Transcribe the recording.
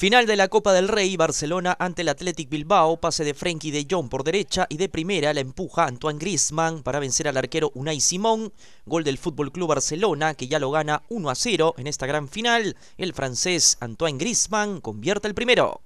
Final de la Copa del Rey, Barcelona ante el Athletic Bilbao, pase de Frenkie de Jong por derecha y de primera la empuja Antoine Griezmann para vencer al arquero Unai Simón, gol del Fútbol Club Barcelona que ya lo gana 1 a 0 en esta gran final, el francés Antoine Griezmann convierte el primero.